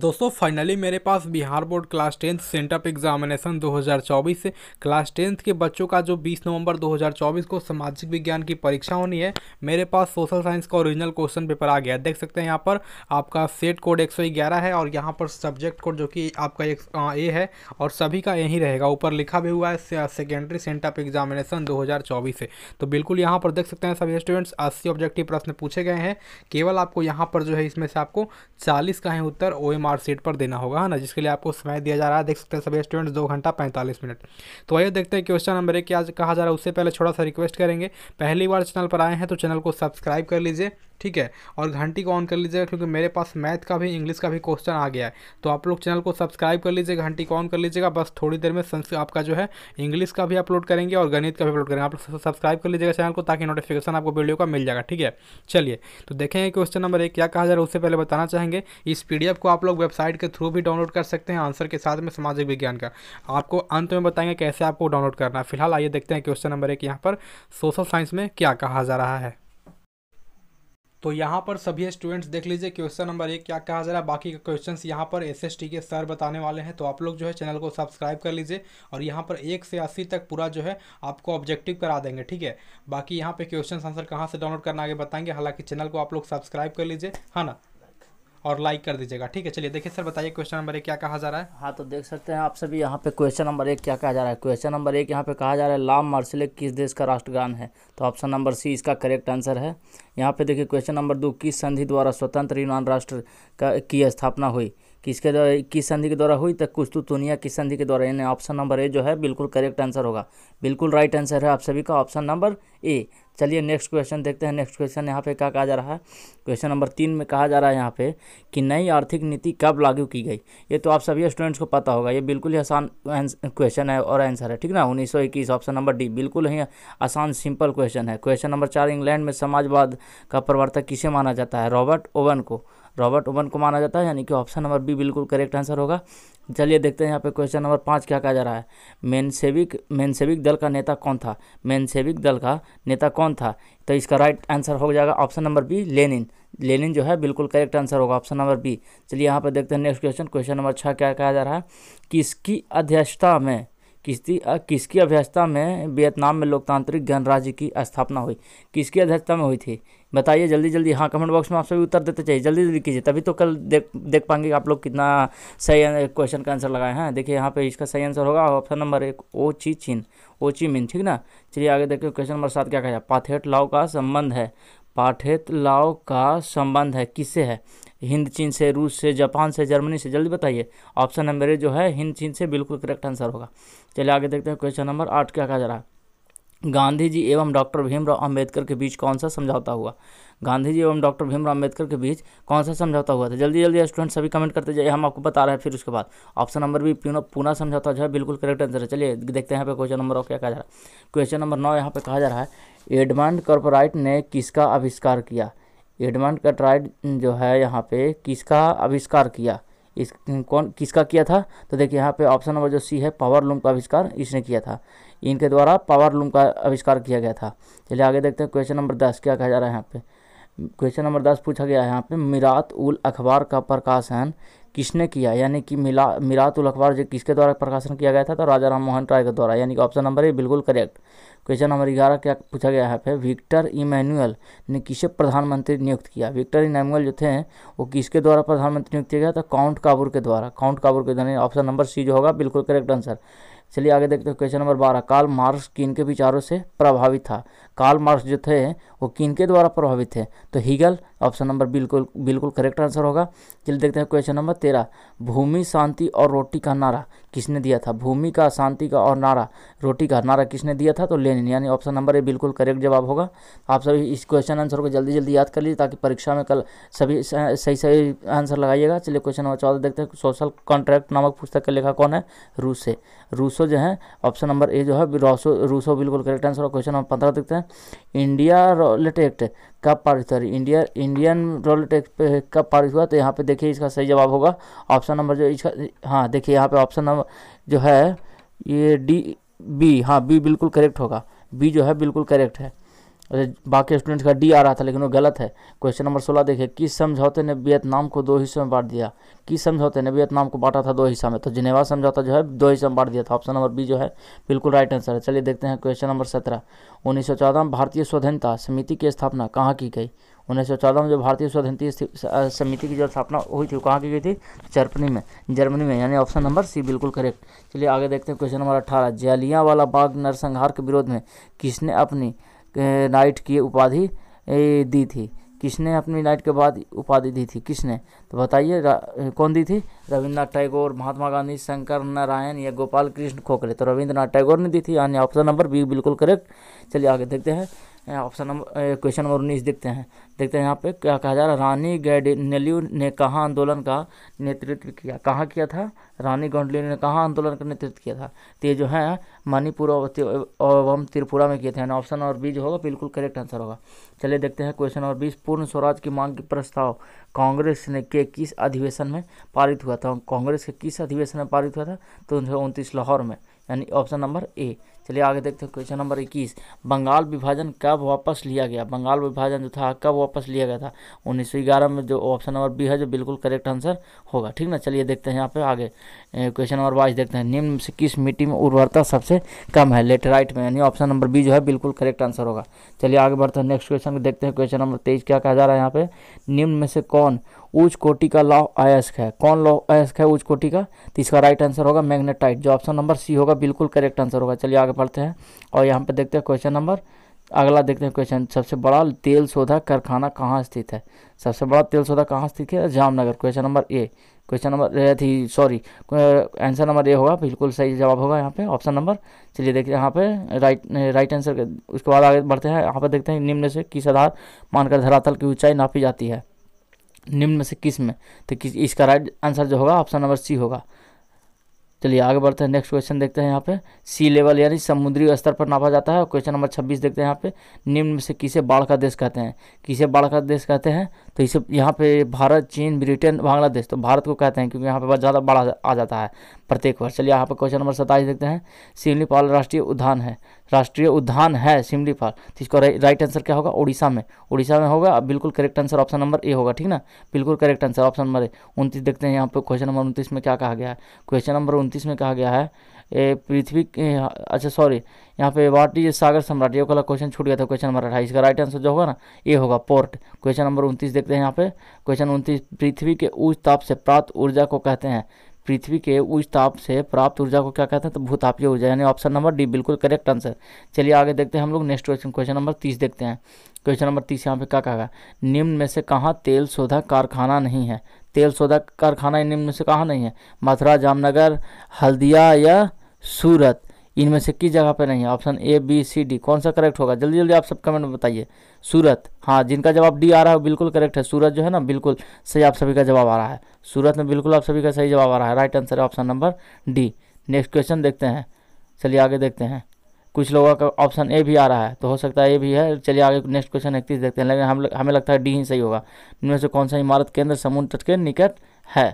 दोस्तों फाइनली मेरे पास Bihar board class tenth sent up examination 2024 class tenth के बच्चों का जो 20 नवंबर 2024 को सामाजिक विज्ञान की परीक्षा होनी है मेरे पास सोशल साइंस का ओरिजिनल क्वेश्चन पेपर आ गया देख सकते हैं यहाँ पर आपका सेट कोड 111 है और यहाँ पर सब्जेक्ट कोड जो कि आपका एक ए है और सभी का यही रहेगा ऊपर लिखा भी हुआ है सेकेंडरी सेंटअप एग्जामिनेशन दो है तो बिल्कुल यहाँ पर देख सकते हैं सभी स्टूडेंट्स अस्सी ऑब्जेक्टिव प्रश्न पूछे गए हैं केवल आपको यहाँ पर जो है इसमें से आपको चालीस का है उत्तर ओ मार्कशीट पर देना होगा है ना जिसके लिए आपको समय दिया जा रहा है देख सकते हैं सभी स्टूडेंट्स दो घंटा पैंतालीस मिनट तो वही देखते हैं क्वेश्चन नंबर एक क्या कहा जा रहा है उससे पहले छोटा सा रिक्वेस्ट करेंगे पहली बार चैनल पर आए हैं तो चैनल को सब्सक्राइब कर लीजिए ठीक है और घंटी को ऑन कर लीजिएगा क्योंकि मेरे पास मैथ का भी इंग्लिश का भी क्वेश्चन आ गया है तो आप लोग चैनल को सब्सक्राइब कर लीजिएगा घंटी को ऑन कर लीजिएगा बस थोड़ी देर में आपका जो है इंग्लिश का भी अपलोड करेंगे और गणित का भी अपलोड करेंगे आप लोग सब्सक्राइब कर लीजिएगा चैनल को ताकि नोटिफिकेशन आपको वीडियो का मिल जाएगा ठीक है चलिए तो देखेंगे क्वेश्चन नंबर एक क्या कहा जा रहा है उससे पहले बताना चाहेंगे इस पी को आप लोग वेबसाइट के थ्रू भी डाउनलोड कर सकते हैं आंसर के साथ में सामाजिक विज्ञान का आपको अंत में बताएंगे कैसे आपको डाउनलोड करना है फिलहाल आइए देखते हैं क्वेश्चन नंबर एक यहाँ पर सोशल साइंस में क्या कहा जा रहा है तो यहाँ पर सभी स्टूडेंट्स देख लीजिए क्वेश्चन नंबर एक क्या कहा जा रहा है बाकी का क्वेश्चन यहाँ पर एसएसटी के सर बताने वाले हैं तो आप लोग जो है चैनल को सब्सक्राइब कर लीजिए और यहाँ पर एक से अस्सी तक पूरा जो है आपको ऑब्जेक्टिव करा देंगे ठीक है बाकी यहाँ पे क्वेश्चन आंसर कहाँ से डाउनलोड करना आगे बताएंगे हालांकि चैनल को आप लोग सब्सक्राइब कर लीजिए है हाँ ना और लाइक कर दीजिएगा ठीक है चलिए देखिए सर बताइए क्वेश्चन नंबर एक क्या कहा जा रहा है हाँ तो देख सकते हैं आप सभी यहाँ पे क्वेश्चन नंबर एक क्या कहा जा रहा है क्वेश्चन नंबर एक यहाँ पे कहा जा रहा है लाम मार्सले किस देश का राष्ट्रगान है तो ऑप्शन नंबर सी इसका करेक्ट आंसर है यहाँ पे देखिए क्वेश्चन नंबर दो किस संधि द्वारा स्वतंत्र यूनान राष्ट्र का की स्थापना हुई किसके द्वारा किस संधि के द्वारा हुई तो कुछ तुनिया तो किस संधि के द्वारा यानी ऑप्शन नंबर ए जो है बिल्कुल करेक्ट आंसर होगा बिल्कुल राइट आंसर है आप सभी का ऑप्शन नंबर ए चलिए नेक्स्ट क्वेश्चन देखते हैं नेक्स्ट क्वेश्चन यहाँ पे क्या कहा जा रहा है क्वेश्चन नंबर तीन में कहा जा रहा है यहाँ पे कि नई आर्थिक नीति कब लागू की गई ये तो आप सभी स्टूडेंट्स को पता होगा ये बिल्कुल ही आसान क्वेश्चन है और आंसर है ठीक ना उन्नीस ऑप्शन नंबर डी बिल्कुल ही आसान सिंपल क्वेश्चन है क्वेश्चन नंबर चार इंग्लैंड में समाजवाद का प्रवर्तक किसे माना जाता है रॉबर्ट ओवन को रॉबर्ट ओवन को माना जाता है यानी कि ऑप्शन नंबर बी बिल्कुल करेक्ट आंसर होगा चलिए देखते हैं यहाँ पे क्वेश्चन नंबर पाँच क्या कहा जा रहा है मेनसेविक मेनसेविक दल का नेता कौन था मेनसेविक दल का नेता कौन था तो इसका राइट आंसर हो जाएगा option number B Lenin Lenin जो है बिल्कुल करेक्ट आंसर होगा ऑप्शन नंबर बी चलिए यहाँ पर देखते हैं नेक्स्ट क्वेश्चन क्वेश्चन नंबर छः क्या कहा जा रहा है किसकी अध्यक्षता में किसकी किसकी अध्यक्षता में वियतनाम में लोकतांत्रिक गणराज्य की स्थापना हुई किसकी अध्यक्षता में हुई थी बताइए जल्दी जल्दी हाँ कमेंट बॉक्स में आप सभी उत्तर देते चाहिए जल्दी जल्दी कीजिए तभी तो कल देख देख पाएंगे आप लोग कितना सही क्वेश्चन अं, का आंसर लगाए हैं देखिए यहाँ पे इसका सही आंसर होगा ऑप्शन नंबर एक ओ ची चीन ओ ची मिन ठीक ना चलिए आगे देखिए क्वेश्चन नंबर सात क्या कहा पाथेट लाव का संबंध है पाठेत लाओ का संबंध है किससे है हिंद चीन से रूस से जापान से जर्मनी से जल्दी बताइए ऑप्शन नंबर जो है हिंद चीन से बिल्कुल करेक्ट आंसर होगा चलिए आगे देखते हैं क्वेश्चन नंबर आठ क्या कहा जा रहा है गांधी जी एवं डॉक्टर भीमराव अंबेडकर के बीच कौन सा समझौता हुआ गांधी जी एवं डॉक्टर भीमराव अम्बेडकर के बीच कौन सा समझौता हुआ था जल्दी जल्दी स्टूडेंट सभी कमेंट करते जाइए हम आपको बता रहे हैं फिर उसके बाद ऑप्शन नंबर भी पुना समझौता जो है बिल्कुल करेक्ट आंसर है चलिए देखते हैं यहाँ पे क्वेश्चन नंबर और क्या कहा जा रहा है क्वेश्चन नंबर नौ यहाँ पे कहा जा रहा है एडमांड कॉर्पोराइट ने किसका आविष्कार किया एडमंड कॉरपोराइट जो है यहाँ पे किसका आविष्कार किया इस कौन किसका किया था तो देखिए यहाँ पे ऑप्शन नंबर जो सी है पावर लूम का आविष्कार इसने किया था इनके द्वारा पावर लूम का आविष्कार किया गया था चलिए आगे देखते हैं क्वेश्चन नंबर दस क्या कहा जा रहा है यहाँ पे क्वेश्चन नंबर दस पूछा गया है यहाँ पे मिरात उल अखबार का प्रकाशन किसने किया यानी कि मिला मिरात उल अखबार जो किसके द्वारा प्रकाशन किया गया था तो राजा राम मोहन राय के द्वारा यानी कि ऑप्शन नंबर ए बिल्कुल करेक्ट क्वेश्चन नंबर ग्यारह क्या पूछा गया है फिर विक्टर इमैनुअल ने किसे प्रधानमंत्री नियुक्त किया विक्टर इमैनुअल जो थे वो किसके द्वारा प्रधानमंत्री नियुक्त किया गया था काउंट काबूर के द्वारा काउंट काबूर के द्वारा ऑप्शन नंबर सी जो होगा बिल्कुल करेक्ट आंसर चलिए आगे देखते हैं क्वेश्चन नंबर बारह काल मार्क्स किन के विचारों से प्रभावित था काल मार्क्स जो थे वो किन के द्वारा प्रभावित थे तो हीगल ऑप्शन नंबर बिल्कुल बिल्कुल करेक्ट आंसर होगा चलिए देखते हैं क्वेश्चन नंबर तेरह भूमि शांति और रोटी का नारा किसने दिया था भूमि का शांति का और नारा रोटी का नारा किसने दिया था तो लेनिन यानी ऑप्शन नंबर ए बिल्कुल करेक्ट जवाब होगा आप सभी इस क्वेश्चन आंसर को जल्दी जल्दी याद कर लीजिए ताकि परीक्षा में कल सभी सही सही आंसर लगाइएगा चलिए क्वेश्चन नंबर चौदह देखते हैं सोशल कॉन्ट्रैक्ट नामक पुस्तक का लेखा कौन है रूस से रूसो रूसो जो है ऑप्शन नंबर ए जो है रूसो रूसो बिल्कुल करेक्ट आंसर और क्वेश्चन नंबर पंद्रह देखते हैं इंडिया रॉलेट एक्ट कब पारित हुआ इंडिया इंडियन रॉलेट एक्ट कब पारित हुआ तो यहाँ पे देखिए इसका सही जवाब होगा ऑप्शन नंबर जो इसका हाँ देखिए यहाँ पे ऑप्शन नंबर जो है ये डी बी हाँ बी बिल्कुल करेक्ट होगा बी जो है बिल्कुल करेक्ट है बाकी स्टूडेंट्स का डी आ रहा था लेकिन वो गलत है क्वेश्चन नंबर सोलह देखिए किस समझौते ने वियतनाम को दो हिस्सों में बांट दिया किस समझौते ने वियतनाम को बांटा था दो हिस्सा में तो जिनेवा समझौता जो है दो हिस्सों में बांट दिया था ऑप्शन नंबर बी जो है बिल्कुल राइट आंसर है चलिए देखते हैं क्वेश्चन नंबर सत्रह उन्नीस सौ चौदह में भारतीय स्वाधीनता समिति की स्थापना कहाँ की गई उन्नीस सौ चौदह में जो भारतीय स्वाधीनता समिति की जो स्थापना हुई थी कहाँ की गई थी जर्मनी में जर्मनी में यानी ऑप्शन नंबर सी बिल्कुल करेक्ट चलिए आगे देखते हैं क्वेश्चन नंबर अट्ठारह जलियाँ वाला बाग नरसंहार के विरोध में किसने अपनी नाइट की उपाधि दी थी किसने अपनी नाइट के बाद उपाधि दी थी किसने तो बताइए कौन दी थी रविन्द्रनाथ टैगोर महात्मा गांधी शंकर नारायण या गोपाल कृष्ण खोखले तो रविन्द्रनाथ टैगोर ने दी थी यानी ऑप्शन नंबर बी बिल्कुल करेक्ट चलिए आगे देखते हैं ऑप्शन नंबर क्वेश्चन नंबर उन्नीस देखते हैं देखते हैं यहाँ पे क्या कहा जा रहा है रानी गैडिनेल्यू ने कहाँ आंदोलन का नेतृत्व किया कहाँ किया था रानी गौंडलियो ने कहाँ आंदोलन का नेतृत्व किया था तो ये जो है मणिपुर एवं त्रिपुरा में किए थे ऑप्शन और बी जो होगा बिल्कुल करेक्ट आंसर होगा चलिए देखते हैं क्वेश्चन नंबर बीस पूर्ण स्वराज की मांग के प्रस्ताव कांग्रेस ने के किस अधिवेशन में पारित हुआ था कांग्रेस के किस अधिवेशन में पारित हुआ था तो उनतीस लाहौर में यानी ऑप्शन नंबर ए चलिए आगे देखते हैं क्वेश्चन नंबर इक्कीस बंगाल विभाजन कब वापस लिया गया बंगाल विभाजन जो था कब वापस लिया गया था उन्नीस में जो ऑप्शन नंबर बी है जो बिल्कुल करेक्ट आंसर होगा ठीक ना चलिए देखते हैं यहाँ पे आगे क्वेश्चन नंबर बाईस देखते हैं निम्न से किस मिट्टी में उर्वरता सबसे कम है लेट राइट में यानी ऑप्शन नंबर बी जो है बिल्कुल करेक्ट आंसर होगा चलिए आगे बढ़ते हैं नेक्स्ट क्वेश्चन देखते हैं क्वेश्चन नंबर तेईस क्या कहा जा रहा है यहाँ पे निम्न में से कौन उच्च कोटि का लॉ अयस्क है कौन लॉ अयस्क है उच्च कोटि का तो इसका राइट आंसर होगा मैग्नेटाइट जो ऑप्शन नंबर सी होगा बिल्कुल करेक्ट आंसर होगा चलिए आगे बढ़ते हैं और यहाँ पर देखते हैं क्वेश्चन नंबर अगला देखते हैं क्वेश्चन सबसे बड़ा तेल शोधा कारखाना कहाँ स्थित है सबसे बड़ा तेल शोधा कहाँ स्थित है Jamnagar question number A question number थी सॉरी आंसर नंबर ए होगा बिल्कुल सही जवाब होगा यहाँ पे ऑप्शन नंबर चलिए देखिए यहाँ पे राइट राइट आंसर उसके बाद आगे बढ़ते हैं यहाँ पर देखते हैं निम्न से किस आधार मानकर धरातल की ऊंचाई नापी जाती है निम्न में से किस में तो किस इसका राइट आंसर जो होगा ऑप्शन नंबर सी होगा चलिए आगे बढ़ते हैं नेक्स्ट क्वेश्चन देखते हैं यहाँ पे सी लेवल यानी समुद्री स्तर पर नापा जाता है क्वेश्चन नंबर छब्बीस देखते हैं यहाँ पे निम्न में से किसे बाढ़ का देश कहते हैं किसे बाढ़ का देश कहते हैं तो इसे यहाँ पे भारत चीन ब्रिटेन बांग्लादेश तो भारत को कहते हैं क्योंकि यहाँ पे ज़्यादा बड़ा आ जाता है प्रत्येक वर्ष चलिए यहाँ पे क्वेश्चन नंबर सत्ताईस देखते हैं सिमलीपाल राष्ट्रीय उद्यान है राष्ट्रीय उद्यान है सिमलीपाल तो इसका राइट आंसर क्या होगा उड़ीसा में उड़ीसा में होगा बिल्कुल correct answer option number A होगा ठीक ना बिल्कुल correct answer option number A उनतीस देखते हैं यहाँ पर क्वेश्चन नंबर उनतीस में क्या कहा गया है क्वेश्चन नंबर उनतीस में कहा गया है पृथ्वी अच्छा सॉरी यहाँ पे वाट इज सागर सम्राट ये वाला क्वेश्चन छूट गया था क्वेश्चन नंबर अठाईस का राइट आंसर जो होगा ना ये होगा पोर्ट क्वेश्चन नंबर उनतीस देखते हैं यहाँ पे क्वेश्चन उनतीस पृथ्वी के उच्च ताप से प्राप्त ऊर्जा को कहते हैं पृथ्वी के उच्च ताप से प्राप्त ऊर्जा को क्या कहते हैं तो भूतापीय ऊर्जा यानी ऑप्शन नंबर डी बिल्कुल करेक्ट आंसर चलिए आगे देखते हैं हम लोग नेक्स्ट क्वेश्चन क्वेश्चन नंबर तीस देखते हैं क्वेश्चन नंबर तीस यहाँ पे क्या कहा निम्न में से कहाँ तेल शोधा कारखाना नहीं है तेल शोधा कारखाना निम्न में से कहाँ नहीं है मथुरा जामनगर हल्दिया या सूरत इनमें से किस जगह पर नहीं है option A B C D कौन सा करेक्ट होगा जल्दी जल्दी आप सब कमेंट में बताइए सूरत हाँ जिनका जवाब डी आ रहा है बिल्कुल करेक्ट है सूरत जो है ना बिल्कुल सही आप सभी का जवाब आ रहा है सूरत में बिल्कुल आप सभी का सही जवाब आ रहा है राइट आंसर है option number D next question देखते हैं चलिए आगे देखते हैं कुछ लोगों का ऑप्शन ए भी आ रहा है तो हो सकता है ए भी है चलिए आगे नेक्स्ट क्वेश्चन इकतीस देखते हैं लेकिन हम हमें लगता है डी ही सही होगा इनमें से कौन सा इमारत केंद्र समुद्र तट के निकट है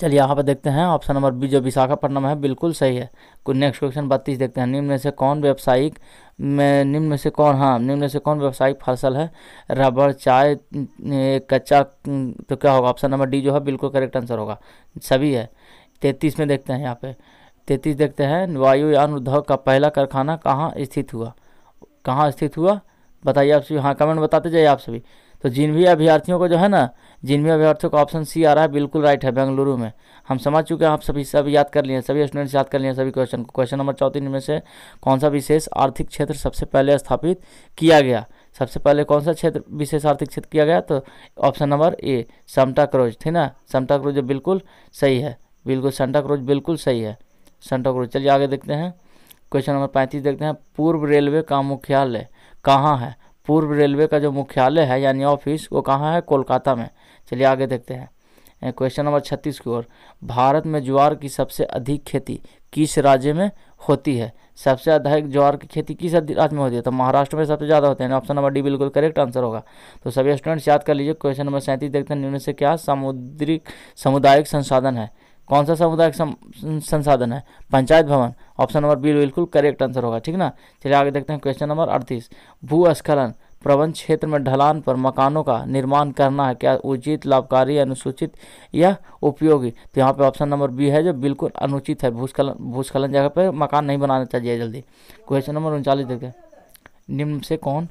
चलिए यहाँ पर देखते हैं ऑप्शन नंबर बी जो विशाखापट्टनम है बिल्कुल सही है कोई नेक्स्ट क्वेश्चन बत्तीस देखते हैं निम्न में से कौन व्यावसायिक में निम्न में से कौन हाँ निम्न में से कौन व्यावसायिक फसल है रबड़ चाय कच्चा तो क्या होगा ऑप्शन नंबर डी जो है बिल्कुल करेक्ट आंसर होगा सभी है तैतीस में देखते हैं यहाँ पे तैतीस देखते हैं वायुयान उद्योग का पहला कारखाना कहाँ स्थित हुआ कहाँ स्थित हुआ बताइए आप सभी हाँ कमेंट बताते जाइए आप सभी तो जिन भी अभ्यर्थियों को जो है ना जिन भी अभ्यर्थियों का ऑप्शन सी आ रहा है बिल्कुल राइट है बेंगलुरु में हम समझ चुके हैं आप सभी सब याद कर लिए सभी स्टूडेंट्स याद कर लिए सभी क्वेश्चन को क्वेश्चन नंबर चौथी में से कौन सा विशेष आर्थिक क्षेत्र सबसे पहले स्थापित किया गया सबसे पहले कौन सा क्षेत्र विशेष आर्थिक क्षेत्र किया गया तो ऑप्शन नंबर ए समटा क्रोज थी ना समटा क्रोज बिल्कुल सही है बिल्कुल संटा क्रोज बिल्कुल सही है संटा क्रोज चलिए आगे देखते हैं क्वेश्चन नंबर पैंतीस देखते हैं पूर्व रेलवे का मुख्यालय कहाँ है पूर्व रेलवे का जो मुख्यालय है यानी ऑफिस वो कहाँ है कोलकाता में चलिए आगे देखते हैं क्वेश्चन नंबर छत्तीस की ओर भारत में ज्वार की सबसे अधिक खेती किस राज्य में होती है सबसे अधिक ज्वार की खेती किस राज्य में होती है तो महाराष्ट्र में सबसे ज़्यादा होते हैं ऑप्शन नंबर डी बिल्कुल करेक्ट आंसर होगा तो सभी स्टूडेंट्स याद कर लीजिए क्वेश्चन नंबर सैंतीस देखते हैं निम्न से क्या सामुद्रिक सामुदायिक संसाधन है कौन सा सामुदायिक संसाधन है पंचायत भवन ऑप्शन नंबर बी बिल्कुल करेक्ट आंसर होगा ठीक ना चलिए आगे देखते हैं क्वेश्चन नंबर अड़तीस भूस्खलन प्रबंध क्षेत्र में ढलान पर मकानों का निर्माण करना है क्या उचित लाभकारी अनुसूचित या उपयोगी तो यहाँ पे ऑप्शन नंबर बी है जो बिल्कुल अनुचित है भूस्खलन भूस्खलन जगह पर मकान नहीं बनाना चाहिए जल्दी क्वेश्चन नंबर उनचालीस देखते हैं निम्न से कौन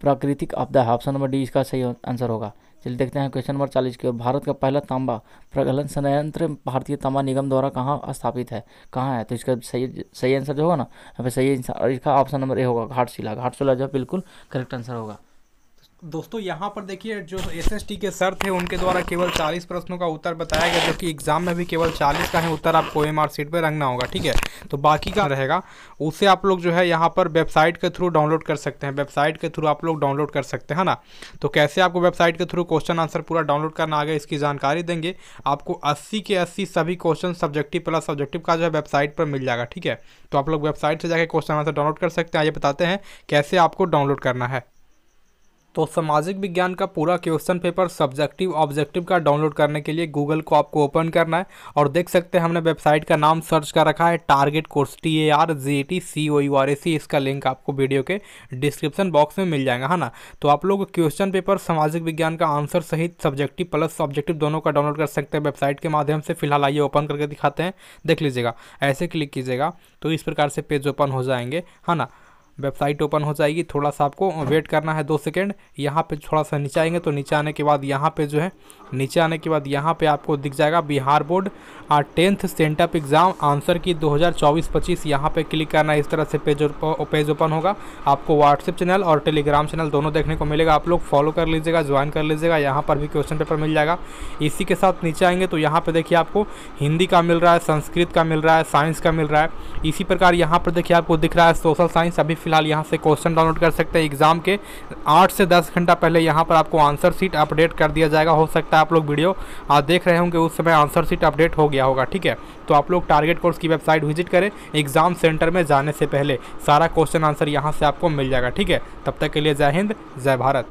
प्राकृतिक आपदा है ऑप्शन नंबर डी इसका सही आंसर होगा चलिए देखते हैं क्वेश्चन नंबर चालीस की ओर भारत का पहला तांबा प्रगलन संयंत्र भारतीय तांबा निगम द्वारा कहाँ स्थापित है कहाँ है तो इसका सही सही आंसर जो होगा ना यहाँ सही आंसर इसका ऑप्शन नंबर ए होगा घाटशिला घाटशिला जो बिल्कुल करेक्ट आंसर होगा दोस्तों यहाँ पर देखिए जो एसएसटी के सर थे उनके द्वारा केवल 40 प्रश्नों का उत्तर बताया गया जो कि एग्ज़ाम में भी केवल 40 का है उत्तर आपको एम आर सीट पर रंगना होगा ठीक है तो बाकी का रहेगा उसे आप लोग जो है यहाँ पर वेबसाइट के थ्रू डाउनलोड कर सकते हैं वेबसाइट के थ्रू आप लोग डाउनलोड कर सकते हैं ना तो कैसे आपको वेबसाइट के थ्रू क्वेश्चन आंसर पूरा डाउनलोड करना आगे इसकी जानकारी देंगे आपको अस्सी के अस्सी सभी क्वेश्चन सब्जेक्टिव प्लस सब्जेक्टिव का जो है वेबसाइट पर मिल जाएगा ठीक है तो आप लोग वेबसाइट से जाकर क्वेश्चन आंसर डाउनलोड कर सकते हैं ये बताते हैं कैसे आपको डाउनलोड करना है तो सामाजिक विज्ञान का पूरा क्वेश्चन पेपर सब्जेक्टिव ऑब्जेक्टिव का डाउनलोड करने के लिए गूगल को आपको ओपन करना है और देख सकते हैं हमने वेबसाइट का नाम सर्च कर रखा है target course T A R G T C O U R A C इसका लिंक आपको वीडियो के डिस्क्रिप्शन बॉक्स में मिल जाएगा है ना तो आप लोग क्वेश्चन पेपर सामाजिक विज्ञान का आंसर सहित सब्जेक्टिव प्लस ऑब्जेक्टिव दोनों का डाउनलोड कर सकते हैं वेबसाइट के माध्यम से फिलहाल आइए ओपन करके दिखाते हैं देख लीजिएगा ऐसे क्लिक कीजिएगा तो इस प्रकार से पेज ओपन हो जाएंगे है ना वेबसाइट ओपन हो जाएगी थोड़ा सा आपको वेट करना है दो सेकेंड यहाँ पे थोड़ा सा नीचे आएंगे तो नीचे आने के बाद यहाँ पे जो है नीचे आने के बाद यहाँ पे आपको दिख जाएगा Bihar board tenth sent up exam answer key 2024-25 यहाँ पे क्लिक करना है इस तरह से पेज पेज ओपन होगा आपको व्हाट्सएप चैनल और टेलीग्राम चैनल दोनों देखने को मिलेगा आप लोग फॉलो कर लीजिएगा ज्वाइन कर लीजिएगा यहाँ पर भी क्वेश्चन पेपर मिल जाएगा इसी के साथ नीचे आएंगे तो यहाँ पर देखिए आपको हिंदी का मिल रहा है संस्कृत का मिल रहा है साइंस का मिल रहा है इसी प्रकार यहाँ पर देखिए आपको दिख रहा है सोशल साइंस अभी फिलहाल यहाँ से क्वेश्चन डाउनलोड कर सकते हैं एग्ज़ाम के आठ से दस घंटा पहले यहाँ पर आपको आंसर सीट अपडेट कर दिया जाएगा हो सकता है आप लोग वीडियो आज देख रहे होंगे उस समय आंसर सीट अपडेट हो गया होगा ठीक है तो आप लोग टारगेट कोर्स की वेबसाइट विजिट करें एग्ज़ाम सेंटर में जाने से पहले सारा क्वेश्चन आंसर यहाँ से आपको मिल जाएगा ठीक है तब तक के लिए जय हिंद जय भारत